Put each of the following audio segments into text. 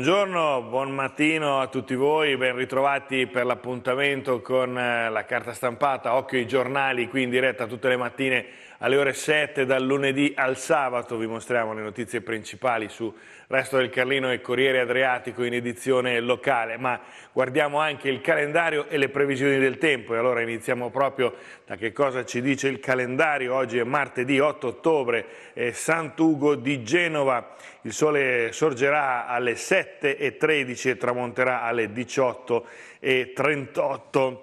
Buongiorno, buon mattino a tutti voi, ben ritrovati per l'appuntamento con eh, la carta stampata Occhio ai giornali qui in diretta tutte le mattine alle ore 7 dal lunedì al sabato vi mostriamo le notizie principali su Resto del Carlino e Corriere Adriatico in edizione locale, ma guardiamo anche il calendario e le previsioni del tempo e allora iniziamo proprio da che cosa ci dice il calendario. Oggi è martedì 8 ottobre, è Sant'Ugo di Genova, il sole sorgerà alle 7.13 e tramonterà alle 18.38.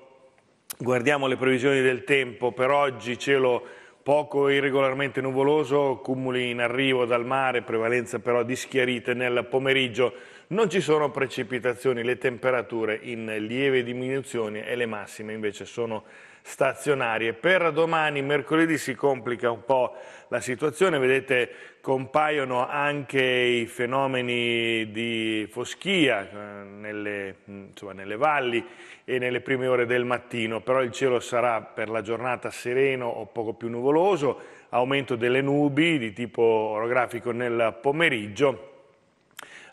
Guardiamo le previsioni del tempo per oggi, cielo Poco irregolarmente nuvoloso, cumuli in arrivo dal mare, prevalenza però di schiarite nel pomeriggio. Non ci sono precipitazioni, le temperature in lieve diminuzione e le massime invece sono stazionarie. Per domani, mercoledì, si complica un po' la situazione, vedete compaiono anche i fenomeni di foschia eh, nelle, insomma, nelle, valli e nelle prime ore del mattino, però il cielo sarà per la giornata sereno o poco più nuvoloso, aumento delle nubi di tipo orografico nel pomeriggio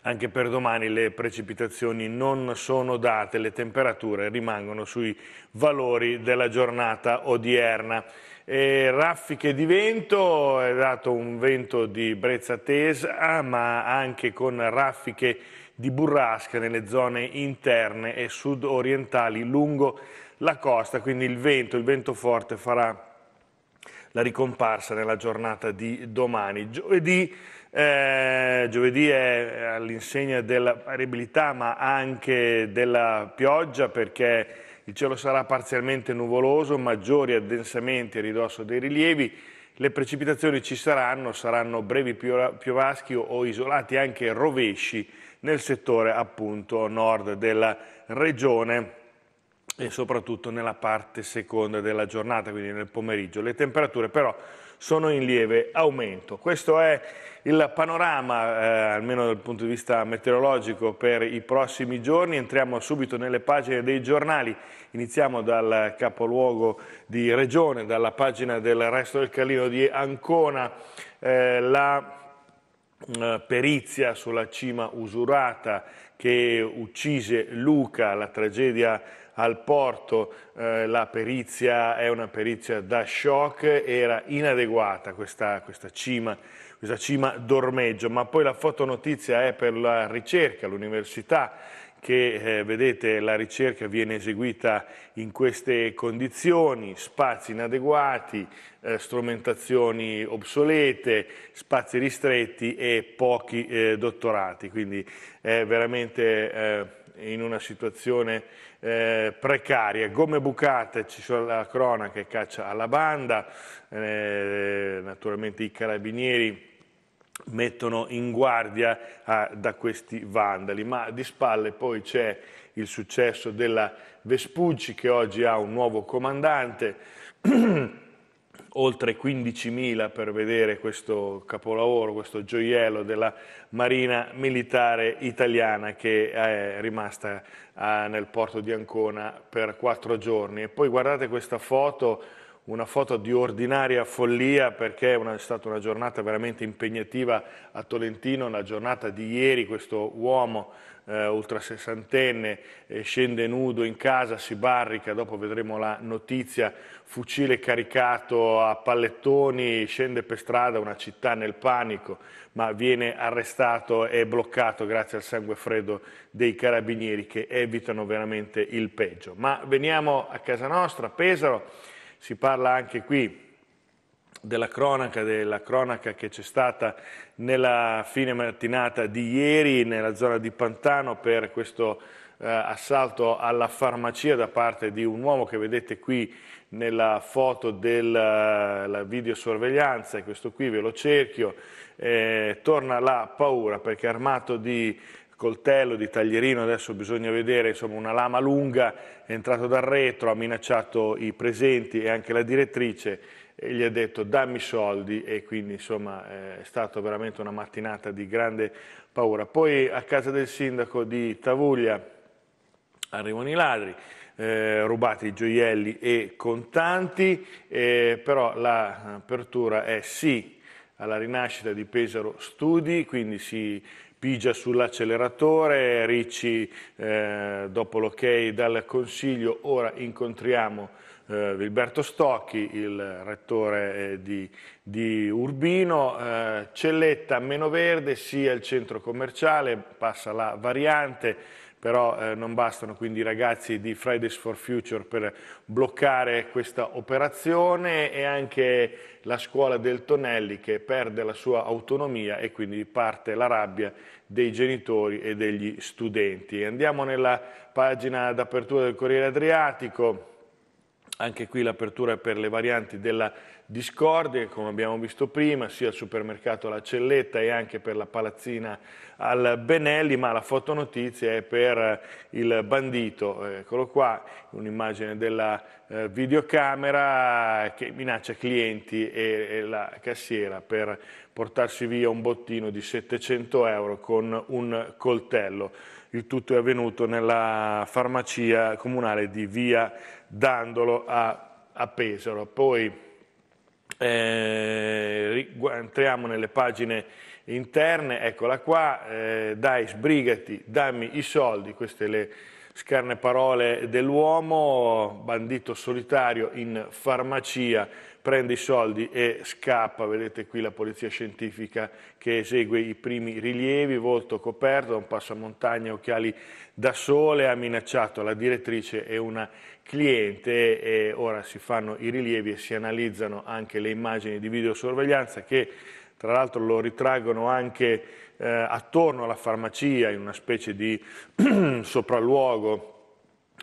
anche per domani le precipitazioni non sono date, le temperature rimangono sui valori della giornata odierna. E raffiche di vento, è dato un vento di brezza tesa, ma anche con raffiche di burrasca nelle zone interne e sud-orientali lungo la costa, quindi il vento, il vento forte farà la ricomparsa nella giornata di domani. Giovedì eh, giovedì è all'insegna della variabilità ma anche della pioggia perché il cielo sarà parzialmente nuvoloso, maggiori addensamenti a ridosso dei rilievi, le precipitazioni ci saranno, saranno brevi piovaschi o isolati anche rovesci nel settore appunto nord della regione e soprattutto nella parte seconda della giornata, quindi nel pomeriggio. Le temperature però sono in lieve aumento. Questo è il panorama, eh, almeno dal punto di vista meteorologico, per i prossimi giorni. Entriamo subito nelle pagine dei giornali. Iniziamo dal capoluogo di regione, dalla pagina del resto del Calino di Ancona. Eh, la eh, perizia sulla cima usurata che uccise Luca, la tragedia al porto eh, la perizia è una perizia da shock, era inadeguata questa, questa cima questa cima d'ormeggio, ma poi la fotonotizia è per la ricerca, l'università che eh, vedete la ricerca viene eseguita in queste condizioni, spazi inadeguati, eh, strumentazioni obsolete, spazi ristretti e pochi eh, dottorati, quindi è veramente eh, in una situazione eh, precarie, gomme bucate, ci sono la cronaca che caccia alla banda, eh, naturalmente i carabinieri mettono in guardia ah, da questi vandali, ma di spalle poi c'è il successo della Vespucci che oggi ha un nuovo comandante oltre 15.000 per vedere questo capolavoro, questo gioiello della Marina Militare Italiana che è rimasta ah, nel porto di Ancona per quattro giorni. E poi guardate questa foto una foto di ordinaria follia perché è, una, è stata una giornata veramente impegnativa a Tolentino, la giornata di ieri questo uomo eh, ultrasessantenne eh, scende nudo in casa, si barrica, dopo vedremo la notizia, fucile caricato a pallettoni, scende per strada, una città nel panico, ma viene arrestato e bloccato grazie al sangue freddo dei carabinieri che evitano veramente il peggio. Ma veniamo a casa nostra, Pesaro si parla anche qui della cronaca, della cronaca che c'è stata nella fine mattinata di ieri nella zona di Pantano per questo eh, assalto alla farmacia da parte di un uomo che vedete qui nella foto della eh, videosorveglianza, e questo qui ve lo cerchio, eh, torna la paura perché armato di coltello, di taglierino, adesso bisogna vedere, insomma una lama lunga, è entrato dal retro, ha minacciato i presenti e anche la direttrice e gli ha detto dammi soldi e quindi insomma eh, è stata veramente una mattinata di grande paura. Poi a casa del sindaco di Tavuglia arrivano i ladri, eh, rubati gioielli e contanti, eh, però l'apertura è sì alla rinascita di Pesaro Studi, quindi si pigia sull'acceleratore, Ricci eh, dopo l'ok dal Consiglio, ora incontriamo eh, Vilberto Stocchi, il rettore eh, di, di, Urbino, eh, Celletta meno verde, sia il centro commerciale, passa la variante, però eh, non bastano quindi i ragazzi di Fridays for Future per bloccare questa operazione e anche la scuola del Tonelli che perde la sua autonomia e quindi parte la rabbia dei genitori e degli studenti. Andiamo nella pagina d'apertura del Corriere Adriatico, anche qui l'apertura è per le varianti della discordie, come abbiamo visto prima, sia al supermercato La Celletta e anche per la palazzina al Benelli, ma la fotonotizia è per eh, il bandito, eccolo qua, un'immagine della eh, videocamera che minaccia clienti e, e la cassiera per portarsi via un bottino di 700 euro con un coltello. Il tutto è avvenuto nella farmacia comunale di via Dandolo a, a Pesaro. Poi eh, entriamo nelle pagine interne, eccola qua, eh, dai sbrigati, dammi i soldi, queste le scarne parole dell'uomo, bandito solitario in farmacia, prende i soldi e scappa, vedete qui la polizia scientifica che esegue i primi rilievi, volto coperto da un passamontagna, occhiali da sole, ha minacciato la direttrice e una cliente e ora si fanno i rilievi e si analizzano anche le immagini di videosorveglianza che tra l'altro lo ritraggono anche eh, attorno alla farmacia in una specie di sopralluogo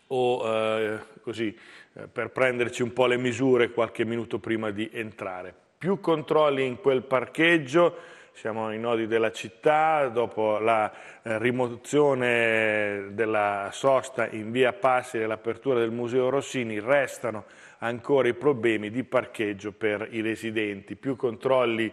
o eh, così eh, per prenderci un po' le misure qualche minuto prima di entrare. Più controlli in quel parcheggio, siamo ai nodi della città, dopo la eh, rimozione della sosta in via Passi e l'apertura del Museo Rossini restano ancora i problemi di parcheggio per i residenti, più controlli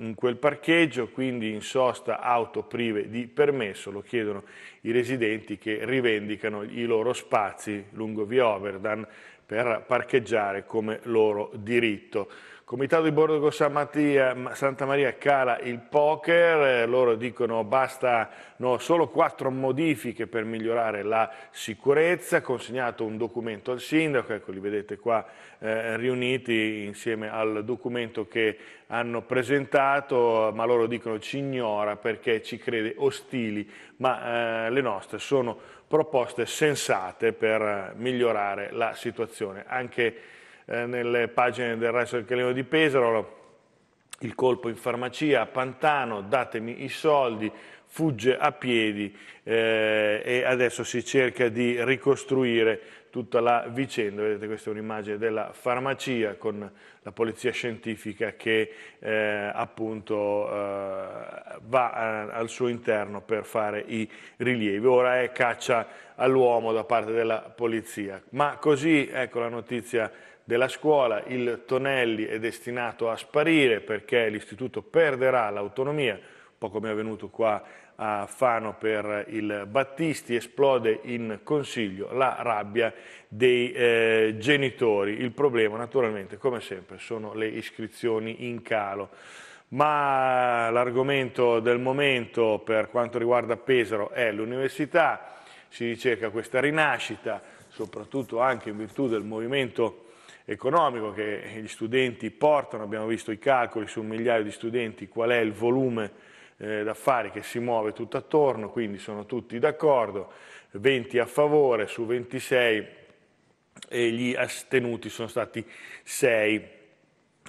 in quel parcheggio, quindi in sosta auto prive di permesso, lo chiedono i residenti che rivendicano i loro spazi lungo via Overdan per parcheggiare come loro diritto. Comitato di Borgo San Mattia, Santa Maria cala il poker, eh, loro dicono bastano solo quattro modifiche per migliorare la sicurezza, consegnato un documento al sindaco, ecco li vedete qua eh, riuniti insieme al documento che hanno presentato, ma loro dicono ci ignora perché ci crede ostili, ma eh, le nostre sono proposte sensate per eh, migliorare la situazione. Anche eh, nelle pagine del Resto del Calino di Pesaro, il colpo in farmacia, Pantano, datemi i soldi, fugge a piedi eh, e adesso si cerca di ricostruire tutta la vicenda. Vedete questa è un'immagine della farmacia con la polizia scientifica che eh, appunto eh, va a, eh, al suo interno per fare i rilievi. Ora è caccia all'uomo da parte della polizia. Ma così, ecco la notizia della scuola, il Tonelli è destinato a sparire perché l'istituto perderà l'autonomia, un po' come è avvenuto qua a Fano per il Battisti, esplode in consiglio la rabbia dei eh, genitori. Il problema naturalmente, come sempre, sono le iscrizioni in calo. Ma l'argomento del momento per quanto riguarda Pesaro è l'università, si ricerca questa rinascita, soprattutto anche in virtù del movimento economico che gli studenti portano, abbiamo visto i calcoli su un migliaio di studenti, qual è il volume eh, d'affari che si muove tutto attorno, quindi sono tutti d'accordo, 20 a favore su 26 e gli astenuti sono stati 6.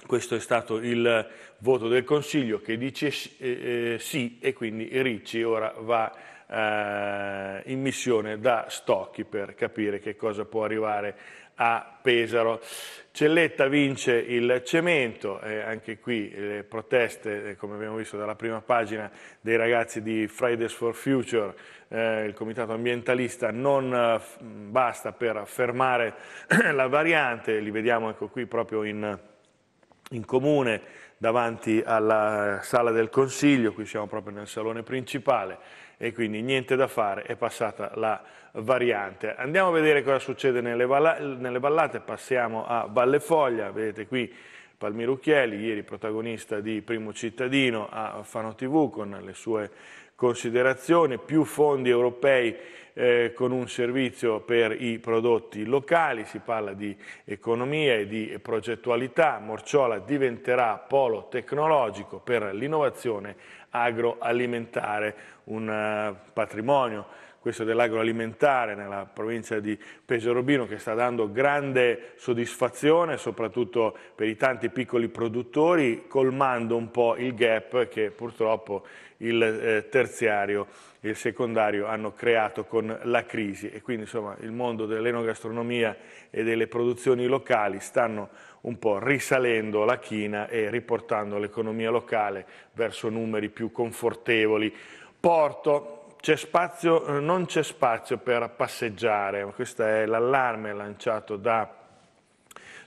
Questo è stato il voto del Consiglio che dice eh, eh, sì e quindi Ricci ora va eh, in missione da Stocchi per capire che cosa può arrivare a Pesaro. Celletta vince il cemento, eh, anche qui le proteste, eh, come abbiamo visto dalla prima pagina, dei ragazzi di Fridays for Future, eh, il comitato ambientalista non eh, basta per fermare la variante, li vediamo ecco qui proprio in, in comune davanti alla sala del Consiglio, qui siamo proprio nel salone principale, e quindi niente da fare, è passata la variante. Andiamo a vedere cosa succede nelle, ballate, passiamo a Valle Foglia, vedete qui Palmiro Ucchielli, ieri protagonista di Primo Cittadino a Fano TV con le sue considerazioni, più fondi europei eh, con un servizio per i prodotti locali, si parla di economia e di progettualità, Morciola diventerà polo tecnologico per l'innovazione agroalimentare, un eh, patrimonio questo dell'agroalimentare nella provincia di Pesarobino che sta dando grande soddisfazione soprattutto per i tanti piccoli produttori colmando un po' il gap che purtroppo il eh, terziario e il secondario hanno creato con la crisi e quindi insomma il mondo dell'enogastronomia e delle produzioni locali stanno un po' risalendo la china e riportando l'economia locale verso numeri più confortevoli. Porto, c'è spazio, eh, non c'è spazio per passeggiare, questo è l'allarme lanciato da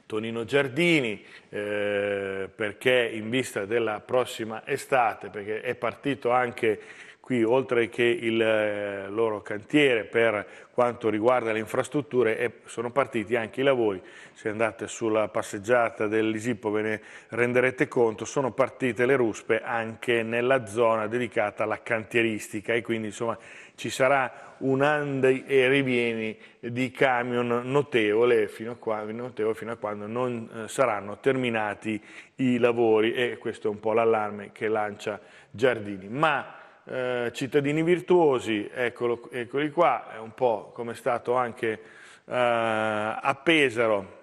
Tonino Giardini eh, perché in vista della prossima estate, perché è partito anche qui oltre che il eh, loro cantiere per quanto riguarda le infrastrutture sono partiti anche i lavori, se andate sulla passeggiata dell'Isippo ve ne renderete conto, sono partite le ruspe anche nella zona dedicata alla cantieristica e quindi insomma ci sarà un ande e rivieni di camion notevole fino a, qua, notevole fino a quando non eh, saranno terminati i lavori e questo è un po' l'allarme che lancia Giardini. Ma eh, cittadini virtuosi, eccolo, eccoli qua, è un po' come è stato anche eh, a Pesaro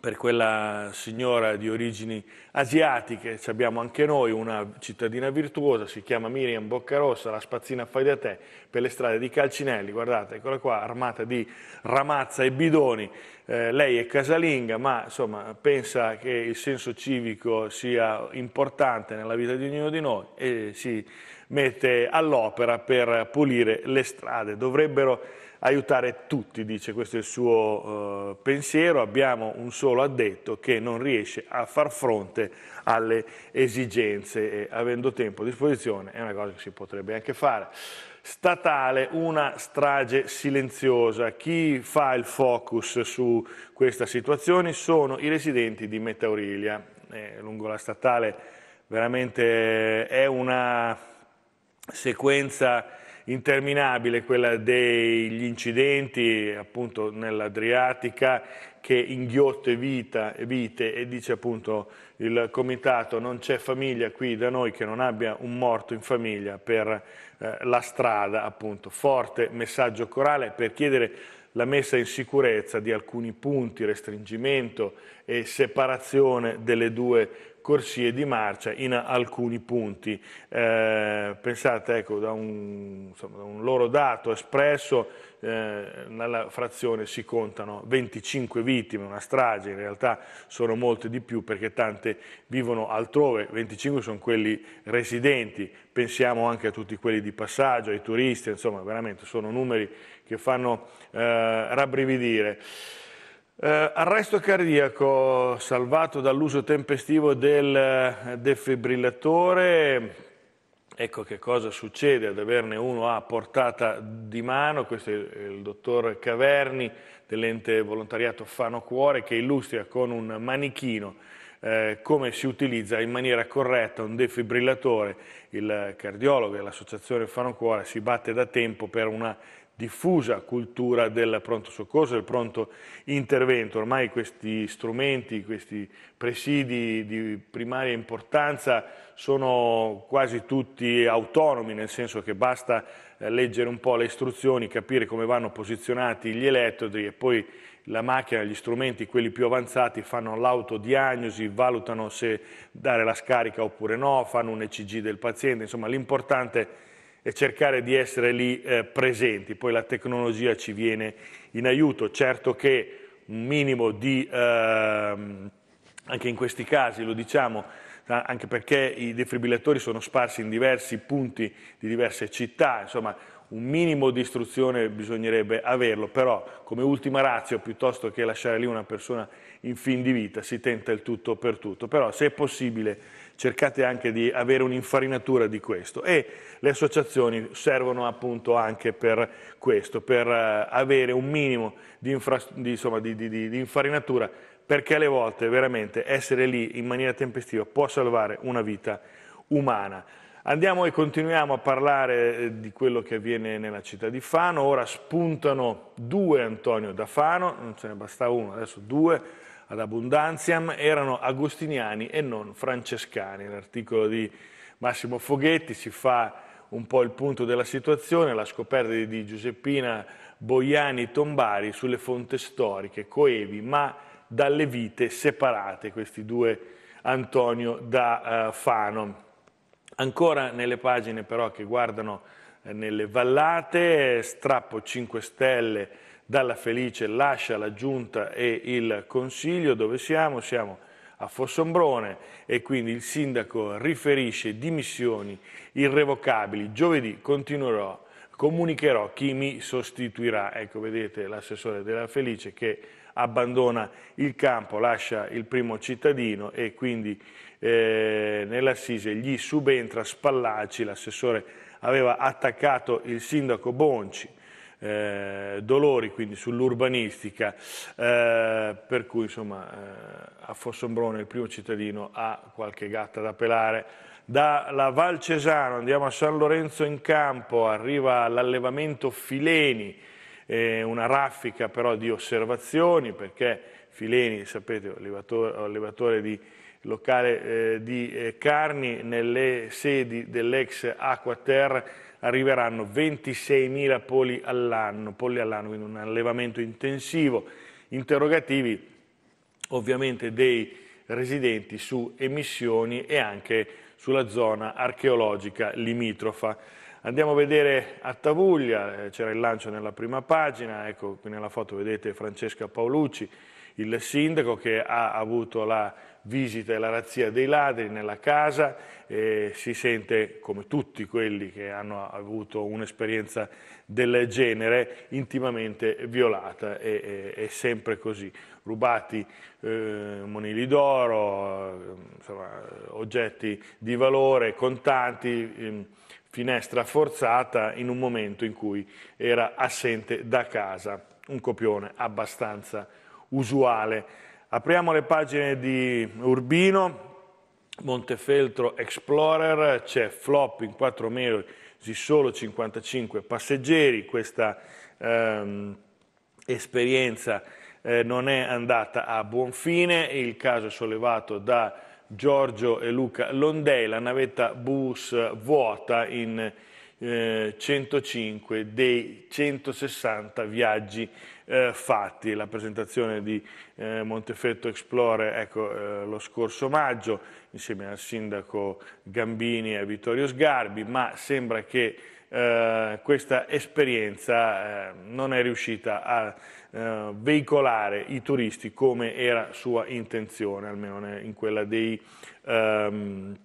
per quella signora di origini asiatiche, Ci abbiamo anche noi una cittadina virtuosa, si chiama Miriam Boccarossa, la spazzina fai da te, per le strade di Calcinelli, guardate, eccola qua, armata di ramazza e bidoni, eh, lei è casalinga, ma insomma pensa che il senso civico sia importante nella vita di ognuno di noi e si mette all'opera per pulire le strade. Dovrebbero aiutare tutti, dice, questo è il suo eh, pensiero, abbiamo un solo addetto che non riesce a far fronte alle esigenze e avendo tempo a disposizione è una cosa che si potrebbe anche fare. Statale, una strage silenziosa. Chi fa il focus su questa situazione sono i residenti di Metaurilia, eh, lungo la statale veramente è una sequenza interminabile quella degli incidenti appunto nell'Adriatica che inghiotte vita, vite e dice appunto il comitato non c'è famiglia qui da noi che non abbia un morto in famiglia per eh, la strada appunto forte messaggio corale per chiedere la messa in sicurezza di alcuni punti, restringimento e separazione delle due corsie di marcia in alcuni punti. Eh, pensate ecco, da, un, insomma, da un loro dato espresso eh, nella frazione si contano 25 vittime, una strage, in realtà sono molte di più perché tante vivono altrove, 25 sono quelli residenti, pensiamo anche a tutti quelli di passaggio, ai turisti, insomma veramente sono numeri che fanno eh, rabbrividire. Eh, arresto cardiaco salvato dall'uso tempestivo del eh, defibrillatore. Ecco che cosa succede ad averne uno a portata di mano. Questo è il dottor Caverni dell'ente volontariato Fano Cuore che illustra con un manichino eh, come si utilizza in maniera corretta un defibrillatore. Il cardiologo e l'associazione Fano Cuore si batte da tempo per una diffusa cultura del pronto soccorso, del pronto intervento. Ormai questi strumenti, questi presidi di primaria importanza sono quasi tutti autonomi, nel senso che basta eh, leggere un po' le istruzioni, capire come vanno posizionati gli elettrodi e poi la macchina, gli strumenti, quelli più avanzati, fanno l'autodiagnosi, valutano se dare la scarica oppure no, fanno un ECG del paziente, insomma l'importante è e cercare di essere lì eh, presenti. Poi la tecnologia ci viene in aiuto, certo che un minimo di, eh, anche in questi casi lo diciamo, anche perché i defibrillatori sono sparsi in diversi punti di diverse città, insomma un minimo di istruzione bisognerebbe averlo, però come ultima razio piuttosto che lasciare lì una persona in fin di vita si tenta il tutto per tutto, però se è possibile cercate anche di avere un'infarinatura di questo e le associazioni servono appunto anche per questo, per eh, avere un minimo di, infra, di, insomma, di, di infarinatura perché alle volte veramente essere lì in maniera tempestiva può salvare una vita umana. Andiamo e continuiamo a parlare eh, di quello che avviene nella città di Fano, ora spuntano due Antonio da Fano, non ce ne basta uno, adesso due, ad abbondanziam erano agostiniani e non francescani. L'articolo di Massimo Foghetti ci fa un po' il punto della situazione, la scoperta di Giuseppina Boiani Tombari sulle fonte storiche coevi, ma dalle vite separate, questi due Antonio da eh, Fano. Ancora nelle pagine però che guardano eh, nelle vallate, eh, strappo 5 stelle dalla Felice lascia la Giunta e il Consiglio, dove siamo? Siamo a Fossombrone e quindi il sindaco riferisce dimissioni irrevocabili. Giovedì continuerò, comunicherò chi mi sostituirà. Ecco, vedete l'assessore della Felice che abbandona il campo, lascia il primo cittadino e quindi eh, nell'assise gli subentra Spallaci, l'assessore aveva attaccato il sindaco Bonci eh, Dolori, quindi sull'urbanistica, eh, per cui insomma eh, a Fossombrone il primo cittadino ha qualche gatta da pelare. Dalla Val Cesano andiamo a San Lorenzo in campo, arriva l'allevamento Fileni, eh, una raffica però di osservazioni perché Fileni, sapete, allevatore, allevatore di locale eh, di eh, carni nelle sedi dell'ex Acquaterra arriveranno 26.000 polli all'anno, polli all'anno, quindi un allevamento intensivo, interrogativi ovviamente dei residenti su emissioni e anche sulla zona archeologica limitrofa. Andiamo a vedere a Tavuglia, eh, c'era il lancio nella prima pagina, ecco qui nella foto vedete Francesca Paolucci, il sindaco che ha avuto la visita e la razzia dei ladri nella casa, eh, si sente, come tutti quelli che hanno avuto un'esperienza del genere, intimamente violata, e, è sempre così. Rubati eh, monili d'oro, oggetti di valore, contanti, ehm, finestra forzata in un momento in cui era assente da casa, un copione abbastanza usuale. Apriamo le pagine di Urbino, Montefeltro Explorer, c'è flop in 4 mesi solo 55 passeggeri, questa ehm, esperienza eh, non è andata a buon fine, il caso è sollevato da Giorgio e Luca Londei, la navetta bus vuota in 105 eh, dei 160 viaggi eh, fatti. La presentazione di eh, Montefetto Explore ecco, eh, lo scorso maggio insieme al sindaco Gambini e Vittorio Sgarbi, ma sembra che eh, questa esperienza eh, non è riuscita a eh, veicolare i turisti come era sua intenzione, almeno in quella dei, ehm,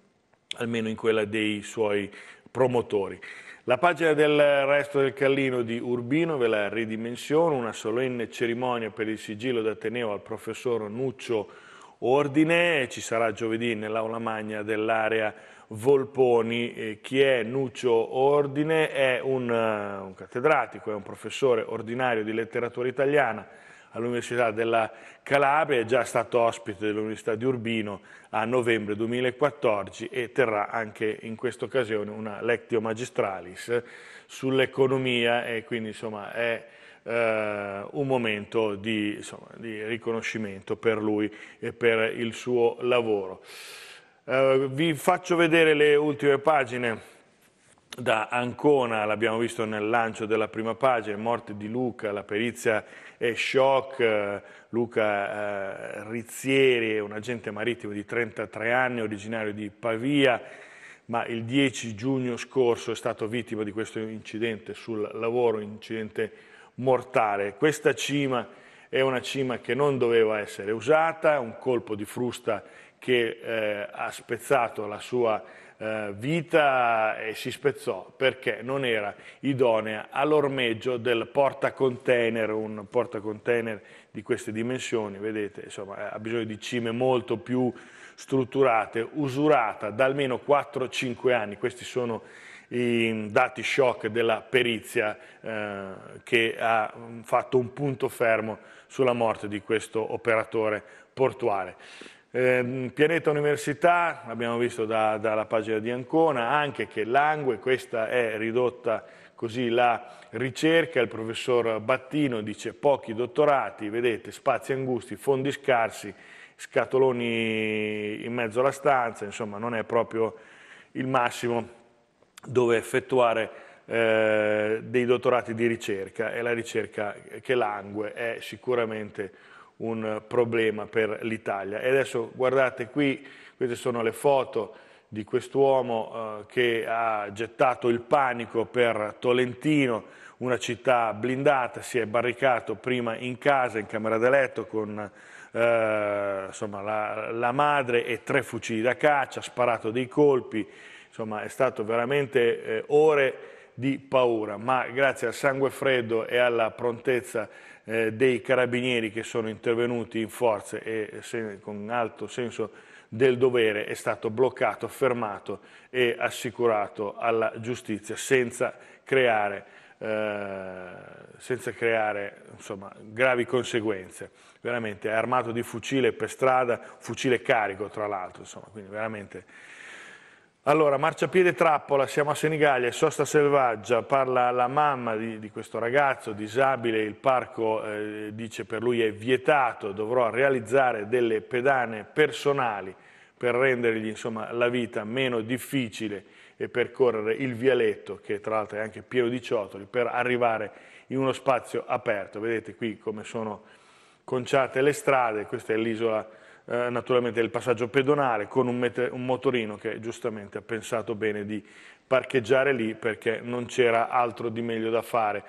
almeno in quella dei suoi promotori. La pagina del resto del Callino di Urbino ve la ridimensiono, una solenne cerimonia per il sigillo d'Ateneo al professor Nuccio Ordine, ci sarà giovedì nell'aula magna dell'area Volponi. Chi è Nuccio Ordine? È un, eh, un cattedratico, è un professore ordinario di letteratura italiana, all'Università della Calabria, è già stato ospite dell'Università di Urbino a novembre 2014 e terrà anche in questa occasione una lectio magistralis sull'economia e quindi insomma è eh, un momento di, insomma, di riconoscimento per lui e per il suo lavoro. Uh, vi faccio vedere le ultime pagine da Ancona, l'abbiamo visto nel lancio della prima pagina, morte di Luca, la perizia eh, Schock, Luca eh, Rizzieri, un agente marittimo di 33 anni, originario di Pavia, ma il 10 giugno scorso è stato vittima di questo incidente sul lavoro, un incidente mortale. Questa cima è una cima che non doveva essere usata, un colpo di frusta che eh, ha spezzato la sua eh, vita e si spezzò perché non era idonea all'ormeggio del portacontainer, un portacontainer di queste dimensioni, vedete, insomma, eh, ha bisogno di cime molto più strutturate, usurata da almeno 4-5 anni, questi sono i dati shock della perizia eh, che ha mm, fatto un punto fermo sulla morte di questo operatore portuale. Eh, Pianeta Università, abbiamo visto da, dalla pagina di Ancona, anche che langue, questa è ridotta così la ricerca, il professor Battino dice pochi dottorati, vedete spazi angusti, fondi scarsi, scatoloni in mezzo alla stanza, insomma non è proprio il massimo dove effettuare eh, dei dottorati di ricerca e la ricerca che langue è sicuramente un problema per l'Italia. E adesso guardate qui, queste sono le foto di quest'uomo eh, che ha gettato il panico per Tolentino, una città blindata, si è barricato prima in casa, in camera da letto, con eh, insomma, la, la madre e tre fucili da caccia, ha sparato dei colpi, insomma è stato veramente eh, ore di paura, ma grazie al sangue freddo e alla prontezza eh, dei carabinieri che sono intervenuti in forza e se, con alto senso del dovere è stato bloccato, fermato e assicurato alla giustizia senza creare, eh, senza creare insomma, gravi conseguenze. Veramente armato di fucile per strada, fucile carico tra l'altro, quindi veramente allora, marciapiede trappola, siamo a Senigallia, è sosta selvaggia, parla la mamma di, di questo ragazzo disabile, il parco eh, dice per lui è vietato, dovrò realizzare delle pedane personali per rendergli insomma, la vita meno difficile e percorrere il vialetto, che tra l'altro è anche pieno di ciotoli, per arrivare in uno spazio aperto. Vedete qui come sono conciate le strade, questa è l'isola eh, naturalmente del passaggio pedonale con un, un motorino che giustamente ha pensato bene di parcheggiare lì perché non c'era altro di meglio da fare.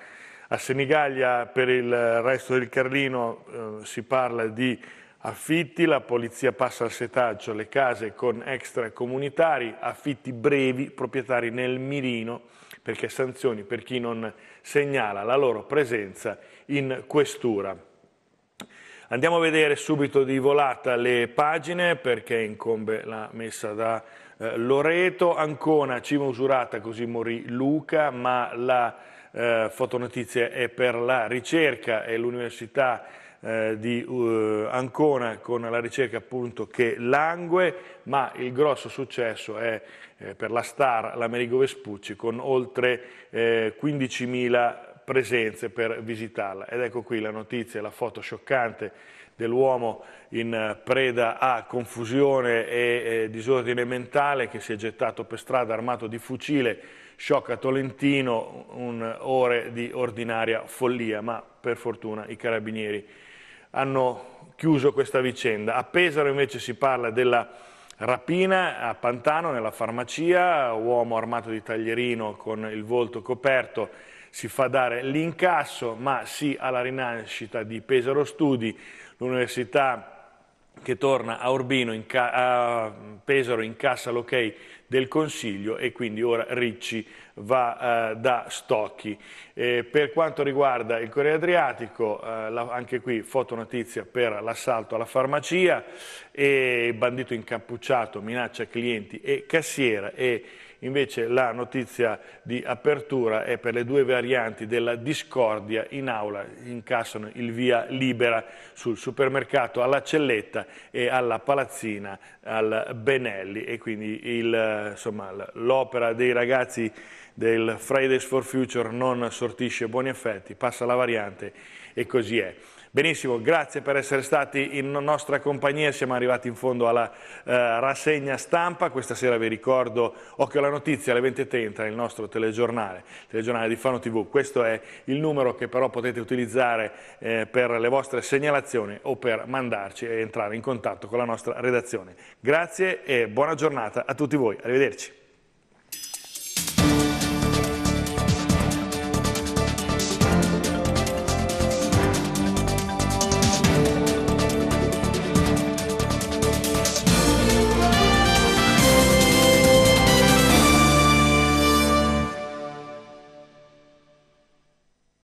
A Senigallia per il resto del Carlino eh, si parla di affitti, la polizia passa al setaggio le case con extracomunitari, affitti brevi, proprietari nel mirino, perché sanzioni per chi non segnala la loro presenza in questura. Andiamo a vedere subito di volata le pagine perché incombe la messa da eh, Loreto. Ancona, cima usurata, così morì Luca, ma la eh, fotonotizia è per la ricerca e l'università eh, di uh, Ancona con la ricerca appunto che langue, ma il grosso successo è eh, per la star l'Amerigo Vespucci con oltre 15.000 eh, presenze per visitarla. Ed ecco qui la notizia, la foto scioccante dell'uomo in eh, preda a confusione e eh, disordine mentale che si è gettato per strada armato di fucile, sciocca Tolentino, un'ora di ordinaria follia, ma per fortuna i carabinieri hanno chiuso questa vicenda. A Pesaro invece si parla della Rapina a Pantano nella farmacia, uomo armato di taglierino con il volto coperto si fa dare l'incasso ma sì alla rinascita di Pesaro Studi, l'università che torna a Urbino, in a Pesaro, incassa l'ok del Consiglio e quindi ora Ricci va eh, da Stocchi. Eh, per quanto riguarda il Corriere Adriatico, eh, la, anche qui foto notizia per l'assalto alla farmacia, e bandito incappucciato minaccia clienti e cassiera e Invece la notizia di apertura è per le due varianti della discordia in aula, incassano il via libera sul supermercato alla Celletta e alla Palazzina al Benelli e quindi l'opera dei ragazzi del Fridays for Future non sortisce buoni effetti, passa la variante e così è. Benissimo, grazie per essere stati in nostra compagnia, siamo arrivati in fondo alla eh, rassegna stampa, questa sera vi ricordo Occhio alla notizia alle 20.30 il nostro telegiornale, telegiornale di Fano TV, questo è il numero che però potete utilizzare eh, per le vostre segnalazioni o per mandarci e entrare in contatto con la nostra redazione. Grazie e buona giornata a tutti voi, arrivederci.